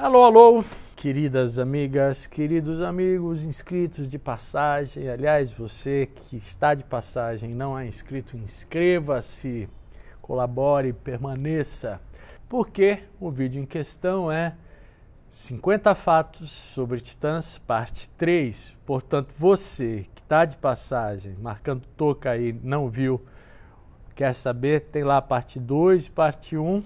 Alô, alô, queridas amigas, queridos amigos, inscritos de passagem. Aliás, você que está de passagem e não é inscrito, inscreva-se, colabore, permaneça, porque o vídeo em questão é 50 fatos sobre Titãs, parte 3. Portanto, você que está de passagem, marcando toca aí, não viu, quer saber, tem lá a parte 2, parte 1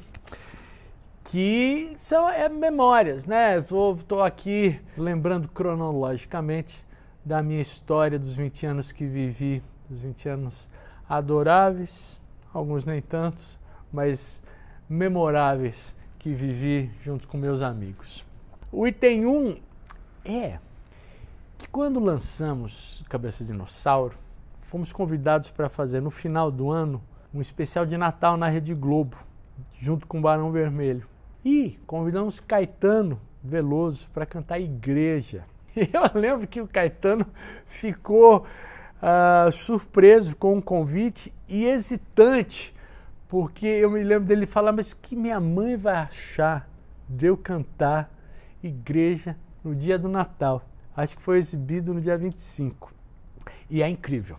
que são é, memórias, né? Estou aqui lembrando cronologicamente da minha história dos 20 anos que vivi, dos 20 anos adoráveis, alguns nem tantos, mas memoráveis que vivi junto com meus amigos. O item 1 é que quando lançamos Cabeça de Dinossauro, fomos convidados para fazer no final do ano um especial de Natal na Rede Globo, junto com o Barão Vermelho. E convidamos Caetano Veloso para cantar Igreja. eu lembro que o Caetano ficou uh, surpreso com o convite e hesitante, porque eu me lembro dele falar: Mas que minha mãe vai achar de eu cantar Igreja no dia do Natal? Acho que foi exibido no dia 25. E é incrível.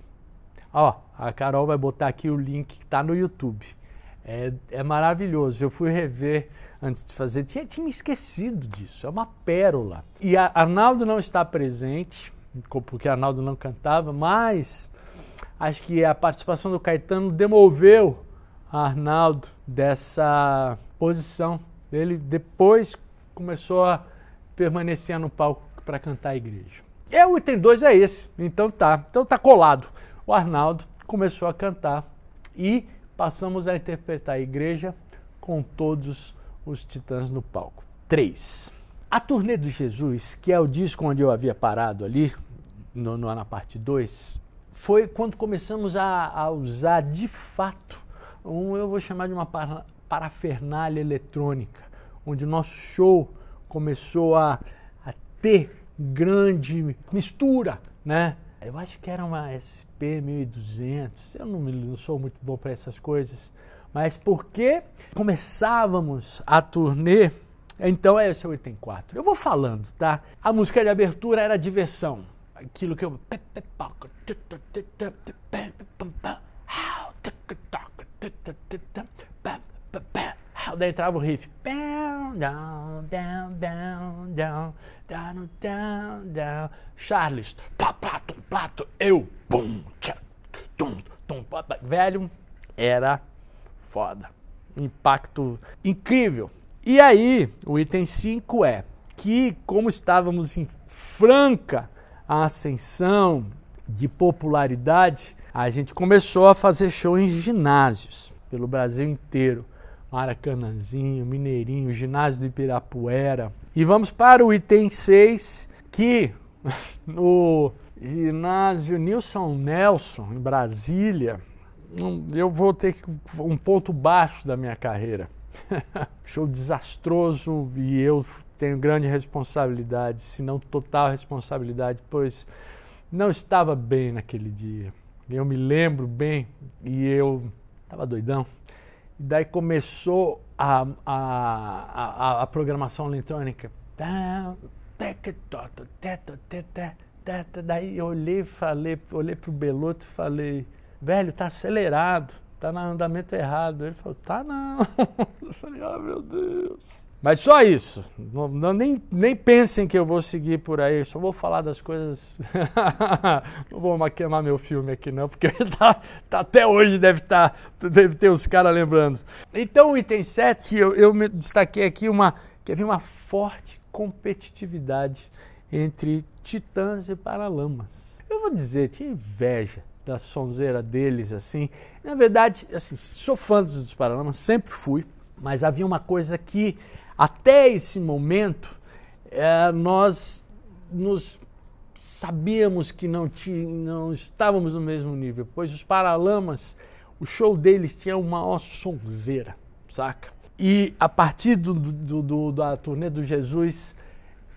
Ó, a Carol vai botar aqui o link que está no YouTube. É, é maravilhoso. Eu fui rever antes de fazer. Tinha, tinha esquecido disso. É uma pérola. E a, Arnaldo não está presente, porque Arnaldo não cantava, mas acho que a participação do Caetano demoveu a Arnaldo dessa posição. Ele depois começou a permanecer no palco para cantar a igreja. É, o item 2 é esse. Então tá. Então tá colado. O Arnaldo começou a cantar e passamos a interpretar a igreja com todos os titãs no palco. 3. A turnê de Jesus, que é o disco onde eu havia parado ali, no, no na parte 2, foi quando começamos a, a usar de fato um, eu vou chamar de uma para, parafernália eletrônica, onde o nosso show começou a, a ter grande mistura né, eu acho que era uma SP 1200, eu não, não sou muito bom para essas coisas, mas porque começávamos a turnê, então é, esse é o item 4. Eu vou falando, tá? A música de abertura era diversão, aquilo que eu daí entrava o riff. Down, down, down, down, down, down, down. Charles, plá, plato, plato, eu, bum, tchá, tum, tum, pá, pá. Velho, era foda. Impacto incrível. E aí, o item 5 é que, como estávamos em franca ascensão de popularidade, a gente começou a fazer show em ginásios pelo Brasil inteiro. Maracanãzinho, Mineirinho, Ginásio do Ibirapuera. E vamos para o item 6, que no Ginásio Nilson Nelson, em Brasília, hum, eu vou ter um ponto baixo da minha carreira. Show desastroso e eu tenho grande responsabilidade, se não total responsabilidade, pois não estava bem naquele dia. Eu me lembro bem e eu estava doidão. E daí começou a, a, a, a programação eletrônica. Daí eu olhei, falei, olhei pro Beloto e falei, velho, tá acelerado, tá no andamento errado. Ele falou, tá não. Eu falei, ah, oh, meu Deus. Mas só isso. Não, não, nem, nem pensem que eu vou seguir por aí. só vou falar das coisas. não vou queimar meu filme aqui, não, porque tá, tá até hoje deve, tá, deve ter os caras lembrando. Então, o item 7, eu, eu destaquei aqui uma. Que havia uma forte competitividade entre titãs e paralamas. Eu vou dizer, tinha inveja da sonzeira deles, assim. Na verdade, assim, sou fã dos Paralamas, sempre fui, mas havia uma coisa que até esse momento, é, nós nos sabíamos que não, tinha, não estávamos no mesmo nível, pois os Paralamas, o show deles tinha uma ótima sonzeira, saca? E a partir do, do, do, da turnê do Jesus,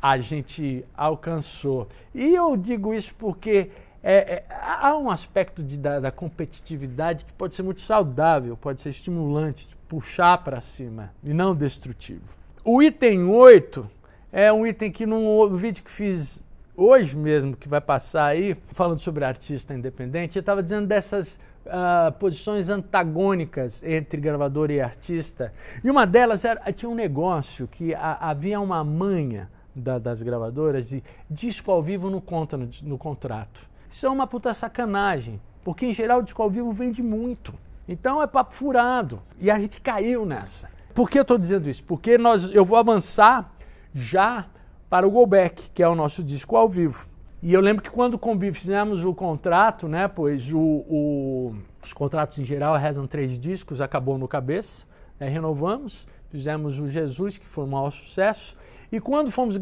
a gente alcançou. E eu digo isso porque é, é, há um aspecto de, da, da, competitividade que pode ser muito saudável, pode ser estimulante, puxar para cima e não destrutivo. O item 8 é um item que num vídeo que fiz hoje mesmo, que vai passar aí, falando sobre artista independente, eu estava dizendo dessas uh, posições antagônicas entre gravador e artista. E uma delas era, tinha um negócio que a, havia uma manha da, das gravadoras de disco ao vivo no, conta, no, no contrato. Isso é uma puta sacanagem, porque em geral o disco ao vivo vende muito. Então é papo furado. E a gente caiu nessa. Por que eu estou dizendo isso? Porque nós, eu vou avançar já para o Go Back, que é o nosso disco ao vivo. E eu lembro que quando fizemos o contrato, né? Pois o, o, os contratos em geral rezam três discos, acabou no cabeça, né, renovamos, fizemos o Jesus, que foi um maior sucesso. E quando fomos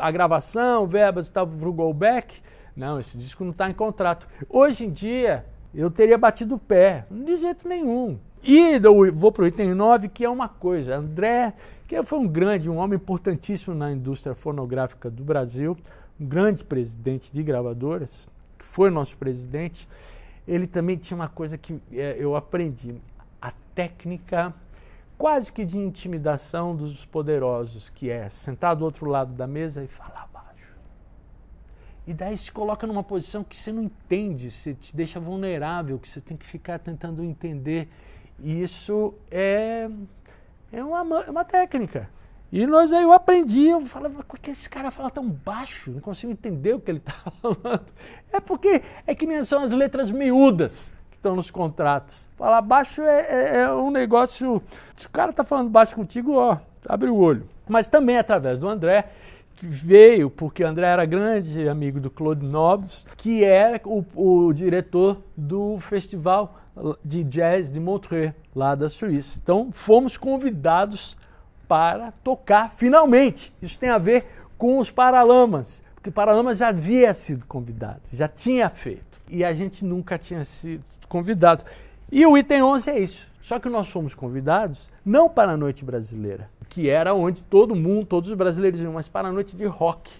a gravação, verbas e tal para o Go Back, não, esse disco não está em contrato. Hoje em dia, eu teria batido o pé, de jeito nenhum. E vou para o item 9, que é uma coisa. André, que foi um grande, um homem importantíssimo na indústria fonográfica do Brasil, um grande presidente de gravadoras, que foi nosso presidente, ele também tinha uma coisa que é, eu aprendi, a técnica quase que de intimidação dos poderosos, que é sentar do outro lado da mesa e falar baixo. E daí se coloca numa posição que você não entende, você te deixa vulnerável, que você tem que ficar tentando entender isso é, é uma, é uma técnica. E nós aí eu aprendi, eu falava, por que esse cara fala tão baixo? Não consigo entender o que ele está falando. É porque é que nem são as letras miúdas que estão nos contratos. Falar baixo é, é, é um negócio. Se o cara está falando baixo contigo, ó, abre o olho. Mas também através do André, que veio porque André era grande amigo do Claude Nobles, que era o, o diretor do festival de jazz de Montreux, lá da Suíça. Então fomos convidados para tocar finalmente. Isso tem a ver com os Paralamas, porque Paralamas já havia sido convidado, já tinha feito, e a gente nunca tinha sido convidado. E o item 11 é isso. Só que nós fomos convidados não para a noite brasileira, que era onde todo mundo, todos os brasileiros iam, mas para a noite de rock.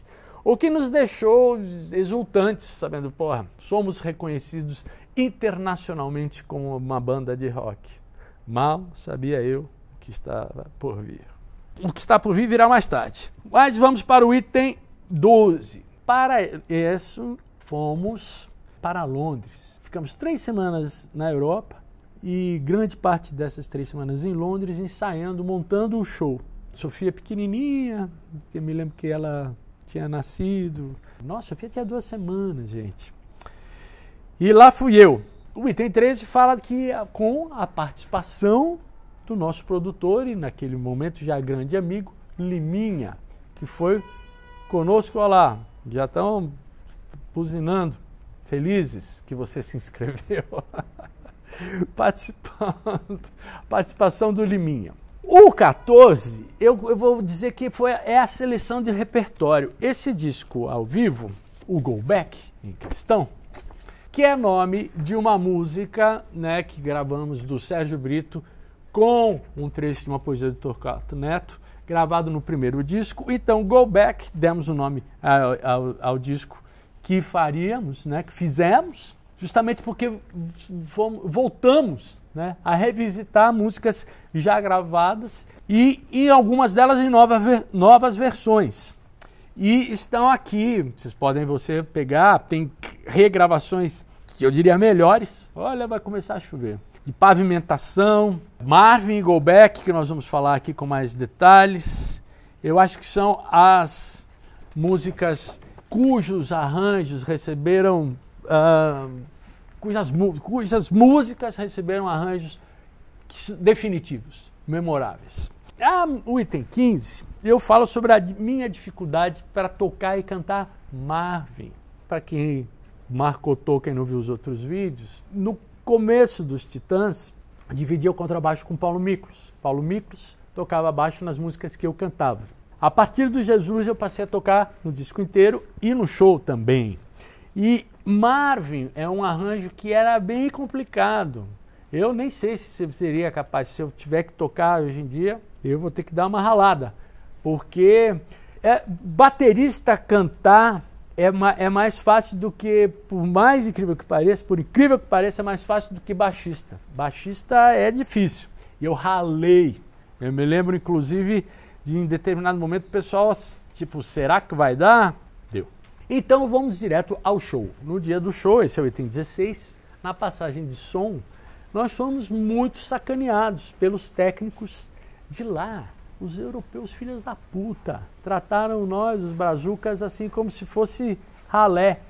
O que nos deixou exultantes, sabendo, porra, somos reconhecidos internacionalmente com uma banda de rock. Mal sabia eu o que estava por vir. O que está por vir virá mais tarde. Mas vamos para o item 12. Para isso, fomos para Londres. Ficamos três semanas na Europa e grande parte dessas três semanas em Londres ensaiando, montando o show. Sofia pequenininha, eu me lembro que ela tinha nascido. Nossa, Sofia tinha duas semanas, gente. E lá fui eu. O item 13 fala que ah, com a participação do nosso produtor e naquele momento já grande amigo, Liminha, que foi conosco, olha lá, já estão buzinando, felizes que você se inscreveu. Participando, participação do Liminha. O 14, eu, eu, vou dizer que foi, é a seleção de repertório. Esse disco ao vivo, o Go Back, em questão, que é nome de uma música né, que gravamos do Sérgio Brito com um trecho de uma poesia do Torquato Neto, gravado no primeiro disco. Então, Go Back, demos o nome ao, ao, ao disco que faríamos, né, que fizemos, justamente porque voltamos né, a revisitar músicas já gravadas e, e algumas delas em nova, novas versões. E estão aqui, vocês podem você pegar, tem regravações que eu diria melhores, olha, vai começar a chover. De pavimentação, Marvin e Golbeck, que nós vamos falar aqui com mais detalhes. Eu acho que são as músicas cujos arranjos receberam. Uh, cujas, cujas músicas receberam arranjos definitivos, memoráveis. Ah, o item 15, eu falo sobre a minha dificuldade para tocar e cantar Marvin. Para quem marcou Tô, quem não viu os outros vídeos, no começo dos Titãs, dividia o contrabaixo com Paulo Miklos. Paulo Miklos tocava baixo nas músicas que eu cantava. A partir do Jesus eu passei a tocar no disco inteiro e no show também. E Marvin é um arranjo que era bem complicado. Eu nem sei se seria capaz, se eu tiver que tocar hoje em dia, eu vou ter que dar uma ralada. Porque é, baterista cantar é, ma é mais fácil do que, por mais incrível que pareça, por incrível que pareça, é mais fácil do que baixista. Baixista é difícil. E eu ralei. Eu me lembro, inclusive, de em determinado momento o pessoal, tipo, será que vai dar? Deu. Então vamos direto ao show. No dia do show, esse é o item 16, na passagem de som, nós fomos muito sacaneados pelos técnicos de lá. Os europeus, filhas da puta, trataram nós, os brazucas, assim como se fosse ralé.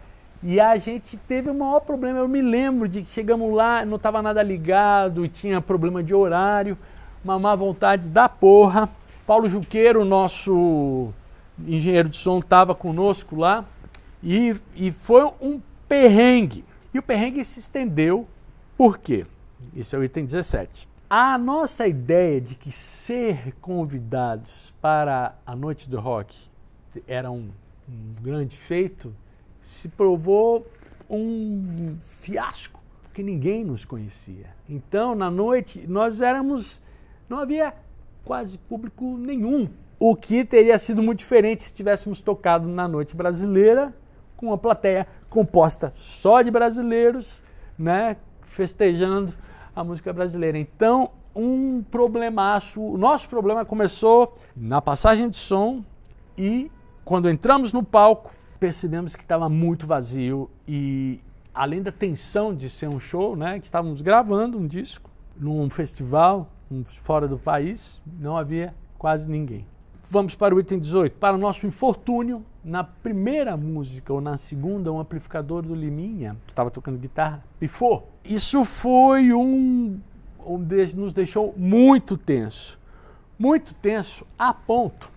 E a gente teve o maior problema. Eu me lembro de que chegamos lá, não estava nada ligado, tinha problema de horário, uma má vontade da porra. Paulo Juqueiro, nosso engenheiro de som, estava conosco lá e, e foi um perrengue. E o perrengue se estendeu, por quê? esse é o item 17. A nossa ideia de que ser convidados para a noite do rock era um, um grande feito se provou um fiasco, porque ninguém nos conhecia. Então, na noite, nós éramos. não havia quase público nenhum. O que teria sido muito diferente se tivéssemos tocado na noite brasileira, com uma plateia composta só de brasileiros, né? Festejando a música brasileira. Então, um problemaço, o nosso problema começou na passagem de som e quando entramos no palco, percebemos que estava muito vazio e além da tensão de ser um show, né, que estávamos gravando um disco num festival um, fora do país, não havia quase ninguém. Vamos para o item 18. Para o nosso infortúnio, na primeira música ou na segunda, um amplificador do Liminha, que estava tocando guitarra, pifou. Isso foi um, um nos deixou muito tenso. Muito tenso a ponto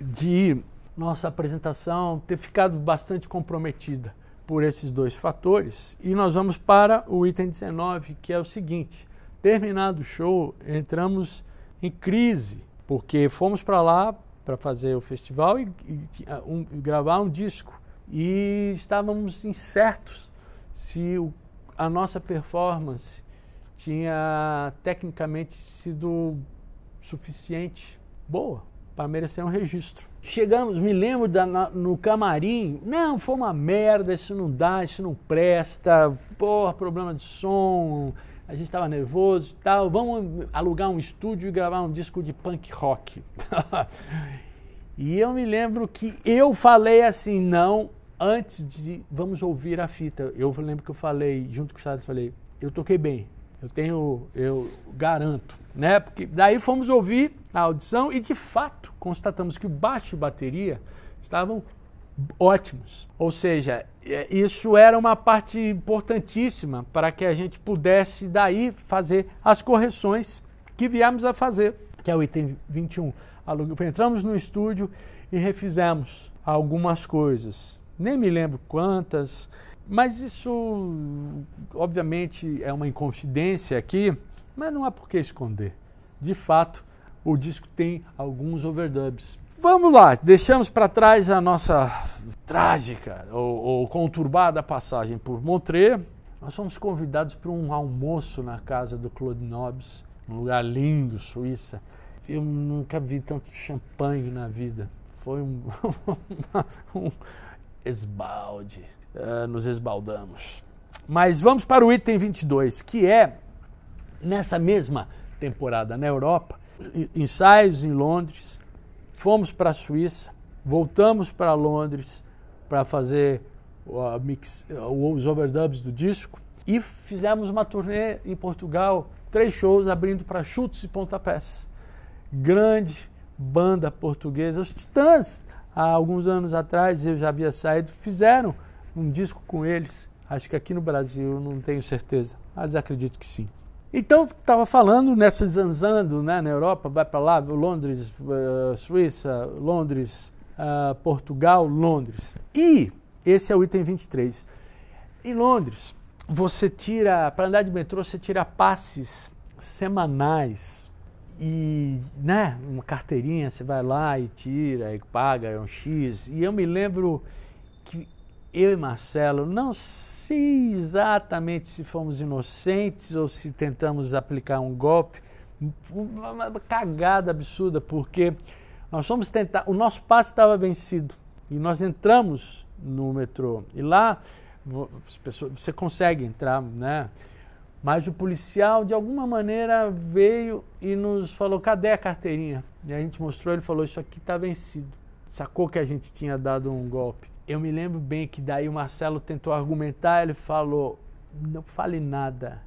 de nossa apresentação ter ficado bastante comprometida por esses dois fatores. E nós vamos para o item 19, que é o seguinte: terminado o show, entramos em crise, porque fomos para lá para fazer o festival e, e ah, um, gravar um disco. E estávamos incertos se o, a nossa performance tinha tecnicamente sido suficiente, boa, para merecer um registro. Chegamos, me lembro da, no camarim, não, foi uma merda, isso não dá, isso não presta, porra, problema de som, a gente estava nervoso e tal, vamos alugar um estúdio e gravar um disco de punk rock. e eu me lembro que eu falei assim, não, antes de vamos ouvir a fita. Eu lembro que eu falei, junto com o Charles, falei, eu toquei bem, eu tenho, eu garanto, né? Porque daí fomos ouvir a audição e de fato constatamos que o baixo e bateria estavam ótimos. Ou seja, é, isso era uma parte importantíssima para que a gente pudesse daí fazer as correções que viemos a fazer, que é o item 21. Entramos no estúdio e refizemos algumas coisas. Nem me lembro quantas, mas isso obviamente é uma inconfidência aqui, mas não há por que esconder. De fato, o disco tem alguns overdubs. Vamos lá, deixamos para trás a nossa trágica ou, ou conturbada passagem por Montreux, nós fomos convidados para um almoço na casa do Claude Nobis, um lugar lindo, Suíça. Eu nunca vi tanto champanhe na vida. Foi um, um esbalde. Uh, nos esbaldamos. Mas vamos para o item 22, que é nessa mesma temporada na Europa, ensaios em Londres, fomos para a Suíça, voltamos para Londres, para fazer uh, mix, os overdubs do disco. E fizemos uma turnê em Portugal, três shows abrindo para chutes e pontapés. Grande banda portuguesa. Os Titãs, há alguns anos atrás, eu já havia saído, fizeram um disco com eles. Acho que aqui no Brasil, não tenho certeza, mas acredito que sim. Então, estava falando nessa zanzando né, na Europa, vai para lá, Londres, uh, Suíça, Londres, uh, Portugal, Londres. E esse é o item 23. Em Londres, você tira, para andar de metrô, você tira passes semanais e, né, uma carteirinha, você vai lá e tira e paga, é um X. E eu me lembro que eu e Marcelo, não sei exatamente se fomos inocentes ou se tentamos aplicar um golpe, uma cagada absurda, porque nós fomos tentar, o nosso passe estava vencido e nós entramos no metrô e lá pessoas, você consegue entrar, né? Mas o policial de alguma maneira veio e nos falou: cadê a carteirinha? E a gente mostrou, ele falou: isso aqui está vencido. Sacou que a gente tinha dado um golpe. Eu me lembro bem que daí o Marcelo tentou argumentar, ele falou: não fale nada,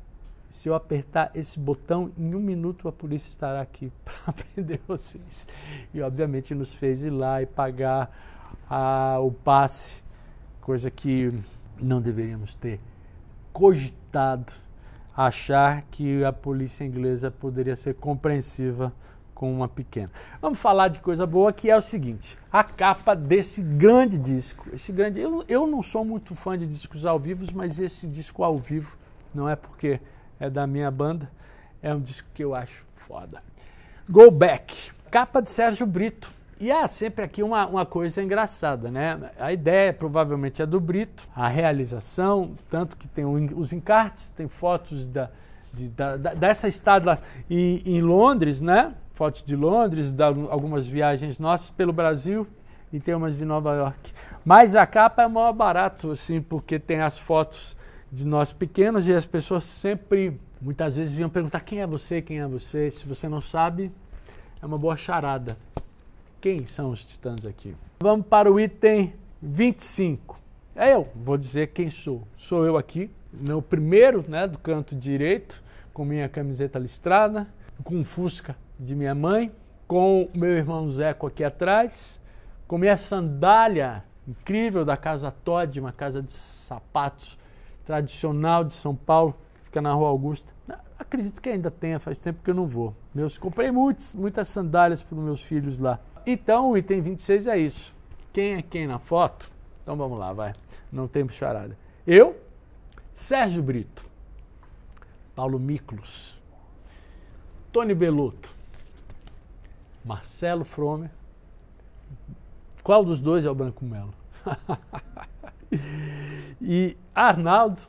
se eu apertar esse botão, em um minuto a polícia estará aqui para prender vocês. E obviamente nos fez ir lá e pagar a, o passe, coisa que não deveríamos ter cogitado, achar que a polícia inglesa poderia ser compreensiva com uma pequena. Vamos falar de coisa boa que é o seguinte: a capa desse grande disco, esse grande, eu, eu não sou muito fã de discos ao vivo, mas esse disco ao vivo não é porque é da minha banda. É um disco que eu acho foda. Go Back, capa de Sérgio Brito. E há ah, sempre aqui uma, uma coisa engraçada, né? A ideia provavelmente é do Brito, a realização, tanto que tem os encartes, tem fotos da, de, da, dessa estada em, em, Londres, né? Fotos de Londres, da, algumas viagens nossas pelo Brasil e tem umas de Nova York. Mas a capa é o maior barato, assim, porque tem as fotos de nós pequenos e as pessoas sempre, muitas vezes, vinham perguntar quem é você, quem é você. Se você não sabe, é uma boa charada. Quem são os titãs aqui? Vamos para o item 25. É eu, vou dizer quem sou. Sou eu aqui, meu primeiro, né, do canto direito, com minha camiseta listrada, com um fusca de minha mãe, com meu irmão Zeco aqui atrás, com minha sandália incrível da casa Todd, uma casa de sapatos tradicional de São Paulo, que fica na Rua Augusta. Acredito que ainda tenha, faz tempo que eu não vou. Meus, comprei muitos, muitas sandálias para os meus filhos lá. Então, o item 26 é isso. Quem é quem na foto? Então vamos lá, vai. Não temos charada. Eu, Sérgio Brito, Paulo Miklos, Tony Belotto, Marcelo Fromer. Qual dos dois é o Branco Melo? E Arnaldo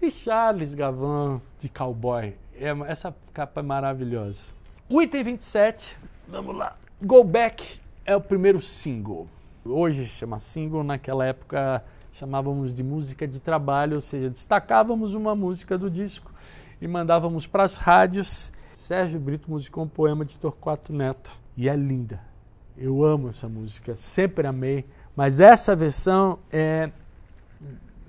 e Charles Gavan de cowboy. É, essa capa é maravilhosa. O item 27, vamos lá. Go Back é o primeiro single. Hoje chama single, naquela época chamávamos de música de trabalho, ou seja, destacávamos uma música do disco e mandávamos para as rádios. Sérgio Brito musicou um poema de Torquato Neto e é linda. Eu amo essa música, sempre amei, mas essa versão é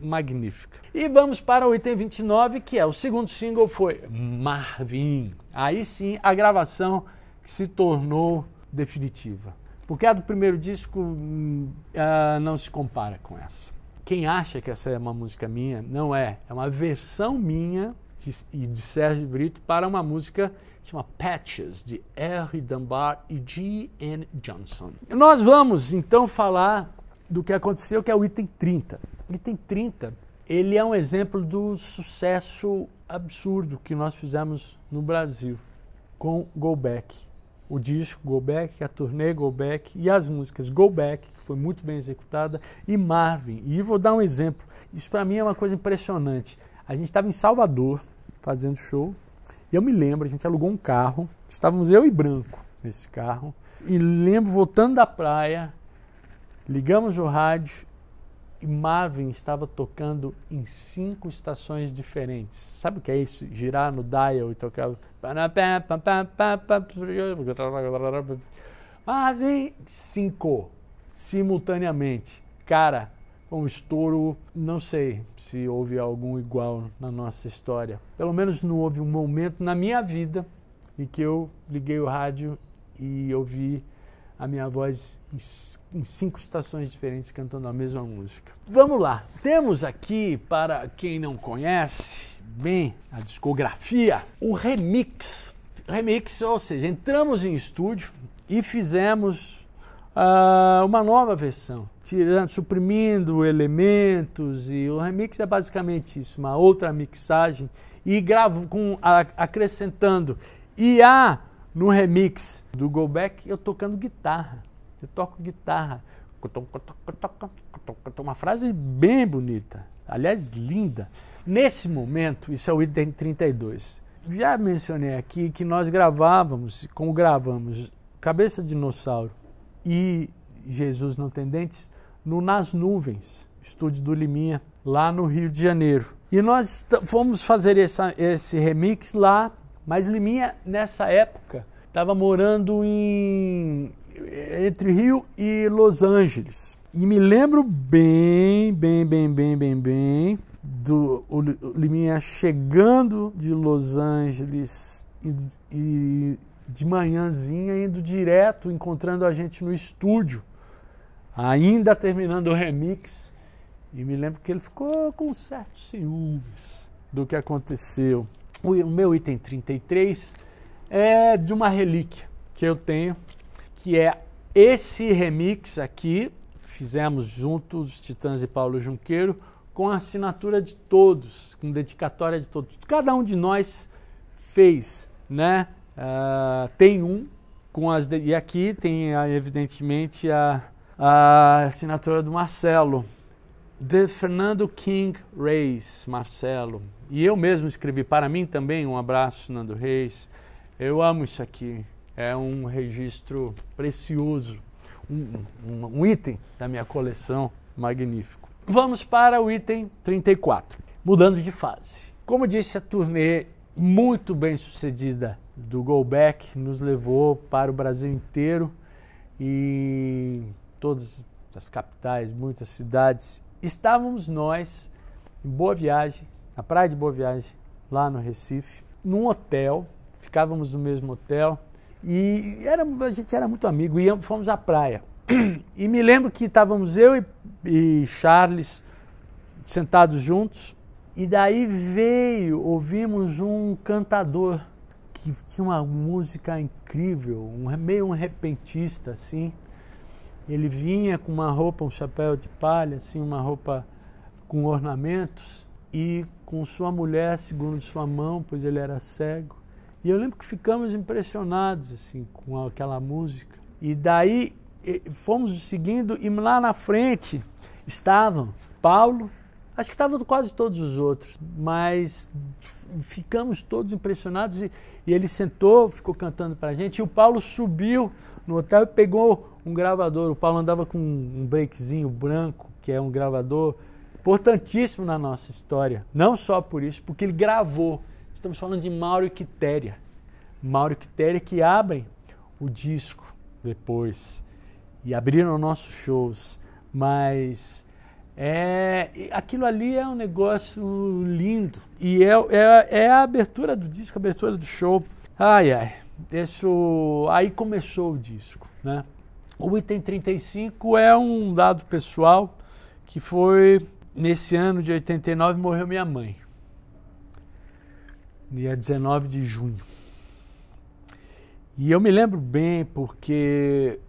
magnífica. E vamos para o item 29, que é o segundo single foi Marvin. Aí sim, a gravação se tornou definitiva. Porque a do primeiro disco uh, não se compara com essa. Quem acha que essa é uma música minha, não é. É uma versão minha e de, de Sérgio Brito para uma música chama Patches, de R. Dunbar e G. N. Johnson. Nós vamos então falar do que aconteceu, que é o item 30. Item 30, ele é um exemplo do sucesso absurdo que nós fizemos no Brasil com Go Back. O disco Go Back, a turnê Go Back e as músicas Go Back, que foi muito bem executada, e Marvin. E vou dar um exemplo. Isso para mim é uma coisa impressionante. A gente estava em Salvador fazendo show e eu me lembro, a gente alugou um carro, estávamos eu e Branco nesse carro. E lembro voltando da praia, Ligamos o rádio e Marvin estava tocando em cinco estações diferentes. Sabe o que é isso? Girar no dial e tocar. Marvin, cinco, simultaneamente. Cara, um estouro, não sei se houve algum igual na nossa história. Pelo menos não houve um momento na minha vida em que eu liguei o rádio e ouvi a minha voz em cinco estações diferentes cantando a mesma música. Vamos lá, temos aqui, para quem não conhece bem a discografia, o remix. Remix, ou seja, entramos em estúdio e fizemos uh, uma nova versão, tirando, suprimindo elementos e o remix é basicamente isso, uma outra mixagem e gravo com a, acrescentando e a no remix do Go Back, eu tocando guitarra. Eu toco guitarra. Uma frase bem bonita. Aliás, linda. Nesse momento, isso é o item 32. Já mencionei aqui que nós gravávamos, como gravamos, Cabeça de Dinossauro e Jesus Não Tem Dentes no Nas Nuvens, estúdio do Liminha, lá no Rio de Janeiro. E nós fomos fazer essa, esse remix lá mas Liminha, nessa época, estava morando em entre Rio e Los Angeles. E me lembro bem, bem, bem, bem, bem, bem do o Liminha chegando de Los Angeles e, e de manhãzinha indo direto, encontrando a gente no estúdio, ainda terminando o remix. E me lembro que ele ficou com certos ciúmes do que aconteceu. O meu item 33 é de uma relíquia que eu tenho, que é esse remix aqui. Fizemos juntos, Titãs e Paulo Junqueiro, com a assinatura de todos, com dedicatória de todos. Cada um de nós fez, né? Uh, tem um com as de... e aqui tem ah, evidentemente a, a assinatura do Marcelo de Fernando King Reis, Marcelo. E eu mesmo escrevi para mim também um abraço, Nando Reis. Eu amo isso aqui. É um registro precioso, um, um, um item da minha coleção magnífico. Vamos para o item 34, mudando de fase. Como disse, a turnê muito bem sucedida do Go Back nos levou para o Brasil inteiro e todas as capitais, muitas cidades Estávamos nós em Boa Viagem, na praia de Boa Viagem, lá no Recife, num hotel, ficávamos no mesmo hotel e era, a gente era muito amigo, e fomos à praia. E me lembro que estávamos eu e, e Charles sentados juntos, e daí veio, ouvimos um cantador que tinha uma música incrível, um, meio um repentista assim. Ele vinha com uma roupa, um chapéu de palha, assim, uma roupa com ornamentos e com sua mulher segurando sua mão, pois ele era cego. E eu lembro que ficamos impressionados assim com aquela música. E daí fomos seguindo e lá na frente estavam Paulo, Acho que estavam quase todos os outros, mas ficamos todos impressionados e, e ele sentou, ficou cantando para a gente. E o Paulo subiu no hotel e pegou um gravador. O Paulo andava com um breakzinho branco, que é um gravador importantíssimo na nossa história. Não só por isso, porque ele gravou. Estamos falando de Mauro e Quitéria. Mauro e Quitéria que abrem o disco depois e abriram nossos shows, mas é, aquilo ali é um negócio lindo. E é, é, é a abertura do disco, a abertura do show. Ai, ai. Isso, aí começou o disco, né? O item 35 é um dado pessoal que foi nesse ano de 89 morreu minha mãe. Dia 19 de junho. E eu me lembro bem porque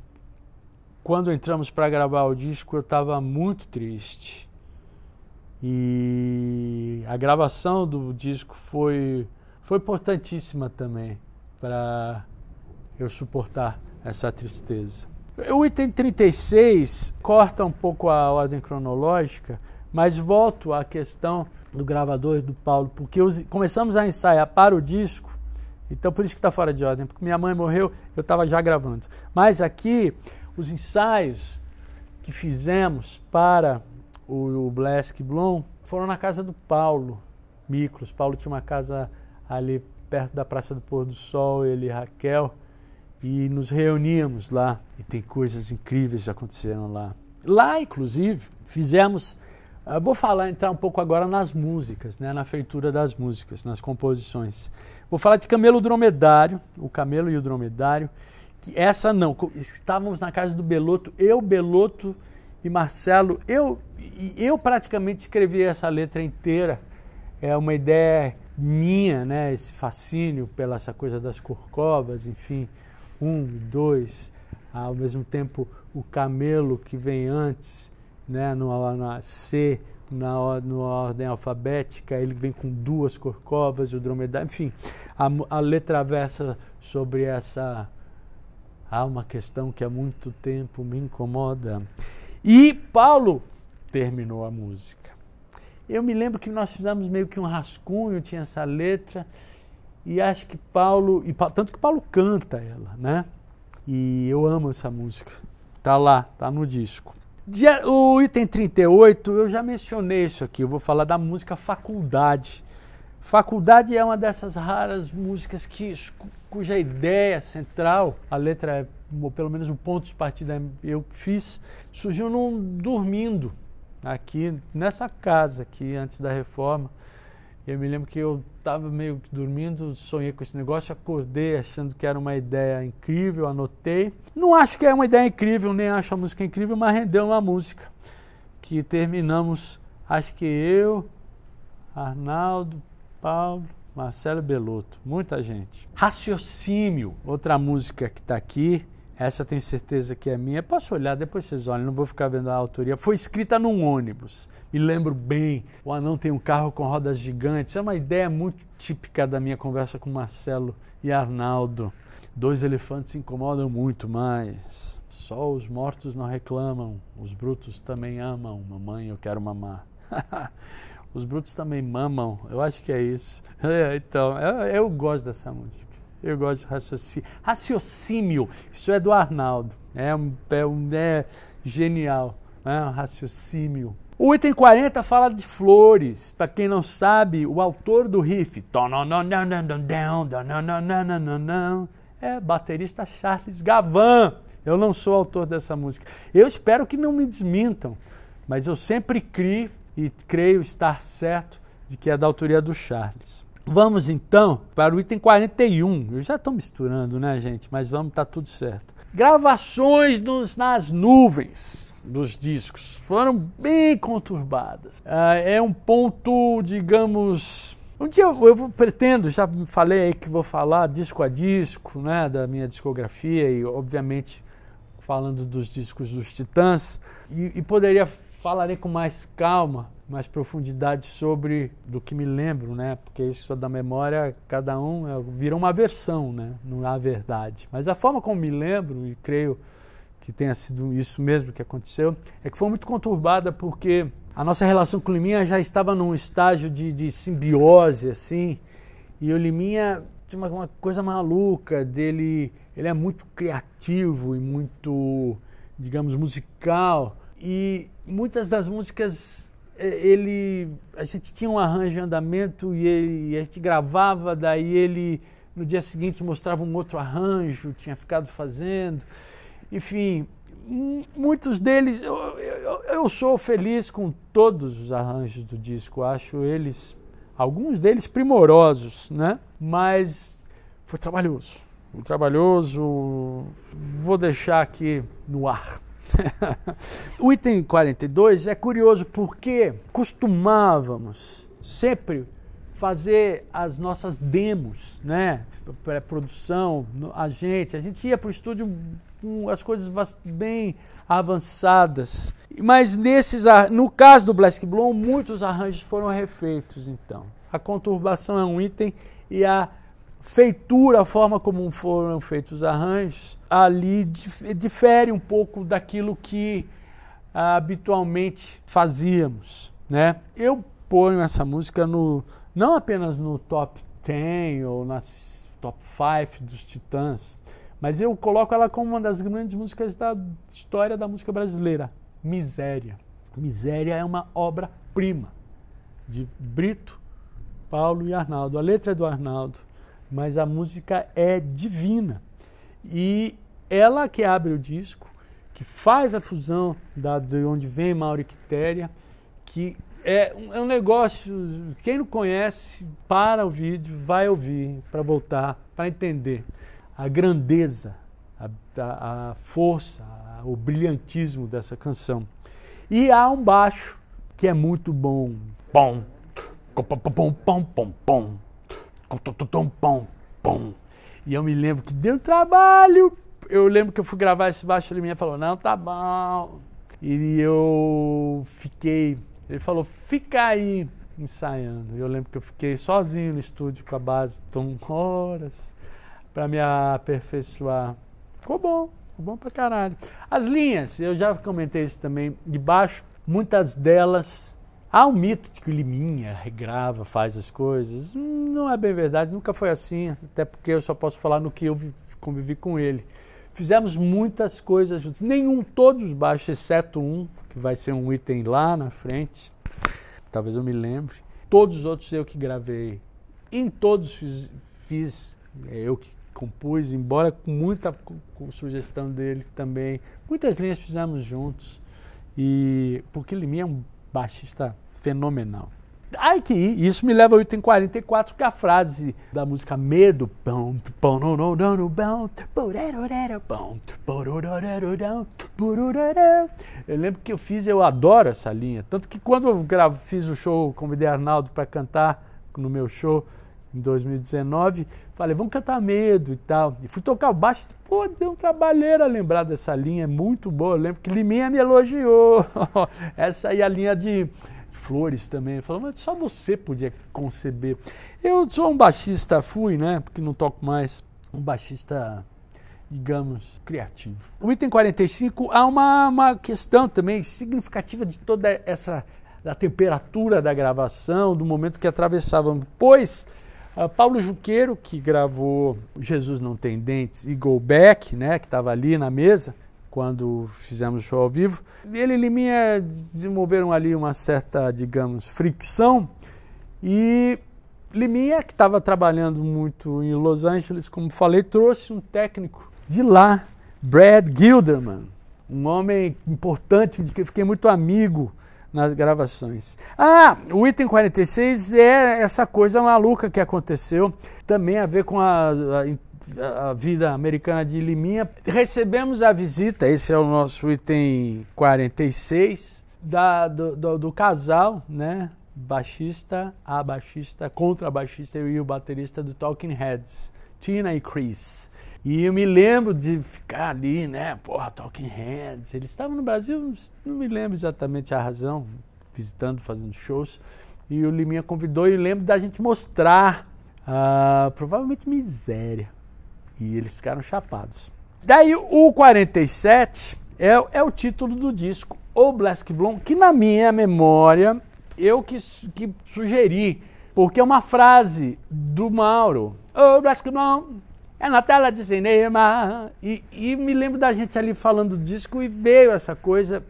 quando entramos para gravar o disco, eu estava muito triste. E a gravação do disco foi, foi importantíssima também para eu suportar essa tristeza. O item 36 corta um pouco a ordem cronológica, mas volto à questão do gravador e do Paulo, porque começamos a ensaiar para o disco, então por isso que está fora de ordem, porque minha mãe morreu, eu estava já gravando. Mas aqui os ensaios que fizemos para o, o Blask Blom foram na casa do Paulo Miklos. Paulo tinha uma casa ali perto da Praça do Pôr do Sol, ele e Raquel, e nos reuníamos lá. E tem coisas incríveis que aconteceram lá. Lá, inclusive, fizemos. Ah, vou falar, entrar um pouco agora nas músicas, né, na feitura das músicas, nas composições. Vou falar de Camelo Dromedário, o Camelo e o Dromedário. Que essa não. Estávamos na casa do Beloto, eu, Beloto e Marcelo. Eu, eu praticamente escrevi essa letra inteira. É uma ideia minha, né? Esse fascínio pela essa coisa das corcovas, enfim, um, dois, ao mesmo tempo o camelo que vem antes, né? No, C, na, ordem alfabética, ele vem com duas corcovas, o dromedário, enfim, a, a letra versa sobre essa Há uma questão que há muito tempo me incomoda. E Paulo terminou a música. Eu me lembro que nós fizemos meio que um rascunho, tinha essa letra, e acho que Paulo, e, tanto que Paulo canta ela, né? E eu amo essa música. Tá lá, tá no disco. O item 38, eu já mencionei isso aqui, eu vou falar da música Faculdade. Faculdade é uma dessas raras músicas que cuja ideia central, a letra é, ou pelo menos o ponto de partida eu fiz, surgiu num dormindo aqui nessa casa aqui antes da reforma. Eu me lembro que eu estava meio que dormindo, sonhei com esse negócio, acordei achando que era uma ideia incrível, anotei. Não acho que é uma ideia incrível, nem acho a música incrível, mas rendeu uma música que terminamos, acho que eu, Arnaldo, Paulo, Marcelo Belotto, muita gente. Raciocínio, outra música que está aqui. Essa tenho certeza que é minha. Posso olhar, depois vocês olham, não vou ficar vendo a autoria. Foi escrita num ônibus. Me lembro bem. O anão tem um carro com rodas gigantes. É uma ideia muito típica da minha conversa com Marcelo e Arnaldo. Dois elefantes se incomodam muito, mas só os mortos não reclamam, os brutos também amam. Mamãe, eu quero mamar. Os brutos também mamam, eu acho que é isso. É, então, eu, eu, gosto dessa música. Eu gosto de raciocínio. Raciocínio, isso é do Arnaldo. É, um, é, é genial, né? um raciocínio. O item 40 fala de flores. Para quem não sabe, o autor do riff é baterista Charles Gavan. Eu não sou autor dessa música. Eu espero que não me desmintam, mas eu sempre crio e creio estar certo de que é da autoria do Charles. Vamos então para o item 41. Eu já estou misturando, né, gente? Mas vamos, tá tudo certo. Gravações nos, nas nuvens dos discos foram bem conturbadas. Ah, é um ponto, digamos. Um dia eu, eu pretendo, já falei aí que vou falar disco a disco, né, da minha discografia e, obviamente, falando dos discos dos Titãs. E, e poderia falarei com mais calma, mais profundidade sobre do que me lembro, né? Porque isso é da memória, cada um é, virou uma versão, né? Não há verdade. Mas a forma como me lembro e creio que tenha sido isso mesmo que aconteceu, é que foi muito conturbada porque a nossa relação com o Liminha já estava num estágio de, de simbiose, assim, e o Liminha tinha uma, uma coisa maluca dele, ele é muito criativo e muito, digamos, musical, e muitas das músicas ele a gente tinha um arranjo em andamento e, ele, a gente gravava, daí ele no dia seguinte mostrava um outro arranjo, tinha ficado fazendo. Enfim, muitos deles eu, eu, eu sou feliz com todos os arranjos do disco, acho eles alguns deles primorosos, né? Mas foi trabalhoso, foi trabalhoso. Vou deixar aqui no ar. o item 42 é curioso porque costumávamos sempre fazer as nossas demos, né? Pré-produção, a gente, a gente ia para o estúdio com as coisas bem avançadas. Mas nesses, no caso do Black Bloom, muitos arranjos foram refeitos, então. A conturbação é um item e a feitura, a forma como foram feitos os arranjos, ali difere um pouco daquilo que ah, habitualmente fazíamos, né? Eu ponho essa música no não apenas no top 10 ou nas top 5 dos Titãs, mas eu coloco ela como uma das grandes músicas da história da música brasileira, Miséria. Miséria é uma obra-prima de Brito, Paulo e Arnaldo. A letra é do Arnaldo, mas a música é divina. E ela que abre o disco, que faz a fusão da, de onde vem Quitéria, que é um, é um, negócio, quem não conhece, para o vídeo, vai ouvir, para voltar, para entender a grandeza, a, a, a força, a, o brilhantismo dessa canção. E há um baixo que é muito bom. Pom, pom, pom, pom, pom, pom tom, pom, pom. E eu me lembro que deu trabalho. Eu lembro que eu fui gravar esse baixo, ele minha falou, não, tá bom. E eu fiquei, ele falou, fica aí ensaiando. Eu lembro que eu fiquei sozinho no estúdio com a base, tom horas, para me aperfeiçoar. Ficou bom, ficou bom pra caralho. As linhas, eu já comentei isso também, de baixo, muitas delas Há um mito de que o Liminha regrava, faz as coisas. Não é bem verdade, nunca foi assim, até porque eu só posso falar no que eu convivi com ele. Fizemos muitas coisas juntos, nenhum, todos baixos, exceto um, que vai ser um item lá na frente, talvez eu me lembre. Todos os outros eu que gravei. Em todos fiz, fiz é, eu que compus, embora com muita com sugestão dele também. Muitas linhas fizemos juntos. E porque Liminha é um baixista fenomenal. Ai que isso me leva ao item 44, que é a frase da música Medo. Eu lembro que eu fiz, eu adoro essa linha. Tanto que quando eu gravo, fiz o show, convidei Arnaldo para cantar no meu show em 2019, falei, vamos cantar Medo e tal. E fui tocar o baixo, pô, deu um a lembrar dessa linha, é muito boa. Eu lembro que Liminha me elogiou. essa aí é a linha de Flores também. Falou, mas só você podia conceber. Eu sou um baixista, fui, né? Porque não toco mais. Um baixista, digamos, criativo. O item 45 há uma, uma questão também significativa de toda essa da temperatura da gravação, do momento que atravessávamos. Pois uh, Paulo Juqueiro, que gravou Jesus Não Tem Dentes e Go Back, né, que estava ali na mesa, quando fizemos o show ao vivo. Ele e Liminha desenvolveram ali uma certa, digamos, fricção e Liminha, que estava trabalhando muito em Los Angeles, como falei, trouxe um técnico de lá, Brad Gilderman, um homem importante de que fiquei muito amigo nas gravações. Ah, o item 46 é essa coisa maluca que aconteceu, também a ver com a, a a vida americana de Liminha. Recebemos a visita, esse é o nosso item 46, da, do, do, do casal, né? Baixista, a baixista, contrabaixista e o baterista do Talking Heads, Tina e Chris. E eu me lembro de ficar ali, né? Porra, Talking Heads. Eles estavam no Brasil, não me lembro exatamente a razão, visitando, fazendo shows. E o Liminha convidou e lembro da gente mostrar, uh, provavelmente miséria, e eles ficaram chapados. Daí o 47 é, é o título do disco, O Black Blonde, que na minha memória eu que, que sugeri, porque é uma frase do Mauro. O Black Blonde é na tela de cinema. E, e me lembro da gente ali falando do disco e veio essa coisa.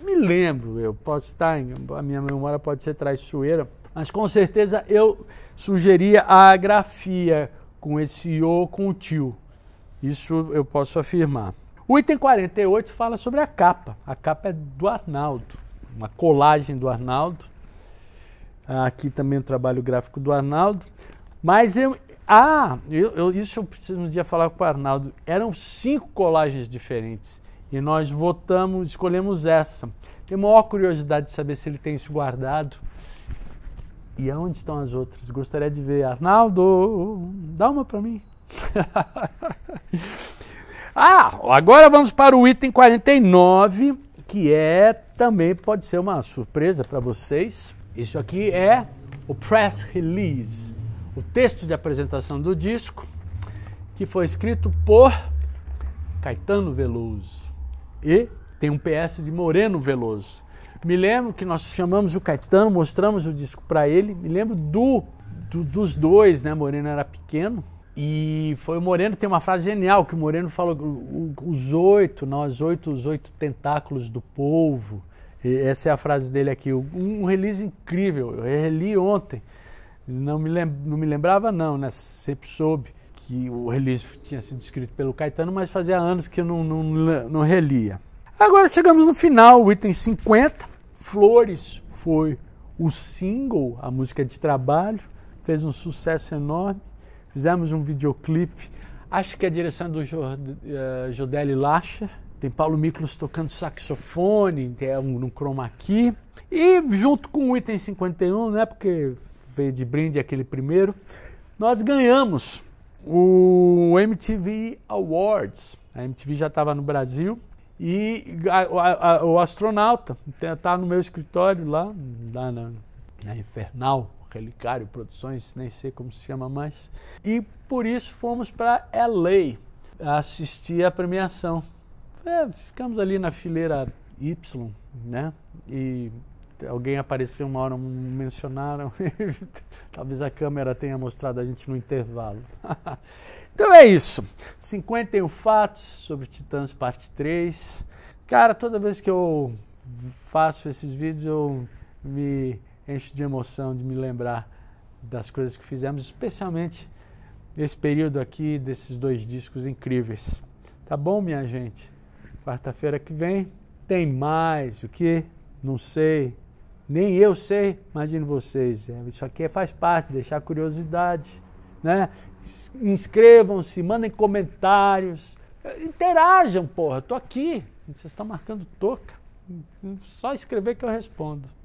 Me lembro, eu posso estar, a minha memória pode ser traiçoeira, mas com certeza eu sugeria a grafia com esse o com o tio. Isso eu posso afirmar. O item 48 fala sobre a capa. A capa é do Arnaldo, uma colagem do Arnaldo. Aqui também o trabalho gráfico do Arnaldo. Mas eu. Ah, eu, eu, isso eu preciso um dia falar com o Arnaldo. Eram cinco colagens diferentes e nós votamos, escolhemos essa. Tenho maior curiosidade de saber se ele tem isso guardado. E aonde estão as outras? Gostaria de ver. Arnaldo, dá uma para mim. ah, agora vamos para o item 49, que é também pode ser uma surpresa para vocês. Isso aqui é o press release, o texto de apresentação do disco, que foi escrito por Caetano Veloso e tem um PS de Moreno Veloso. Me lembro que nós chamamos o Caetano, mostramos o disco para ele. Me lembro do, do, dos dois, né? Moreno era pequeno. E foi o Moreno tem uma frase genial que o Moreno falou: os oito, nós oito, os oito tentáculos do povo. E essa é a frase dele aqui. Um release incrível. Eu reli ontem. Não me, não me lembrava, não, né? Sempre soube que o release tinha sido escrito pelo Caetano, mas fazia anos que eu não, não, não relia. Agora chegamos no final, o item 50. Flores foi o single, a música de trabalho, fez um sucesso enorme. Fizemos um videoclipe, acho que é a direção do eh, Jodelli Lacha. Tem Paulo Miklos tocando saxofone, tem é um, chroma key. E junto com o item 51, né, porque veio de brinde aquele primeiro, nós ganhamos o MTV Awards. A MTV já estava no Brasil e a, a, a, o astronauta está tá no meu escritório lá, lá na, na Infernal Relicário Produções, nem sei como se chama mais. E por isso fomos para LA assistir a premiação. É, ficamos ali na fileira Y, né? E alguém apareceu uma hora, mencionaram. Talvez a câmera tenha mostrado a gente no intervalo. Então é isso. 51 fatos sobre Titãs parte 3. Cara, toda vez que eu faço esses vídeos, eu me encho de emoção de me lembrar das coisas que fizemos, especialmente nesse período aqui desses dois discos incríveis. Tá bom, minha gente? Quarta-feira que vem tem mais. O que? Não sei. Nem eu sei, imagino vocês. É, isso aqui faz parte, deixar curiosidade, né? inscrevam-se, mandem comentários, interajam, porra, tô aqui. Vocês estão marcando toca. Só escrever que eu respondo.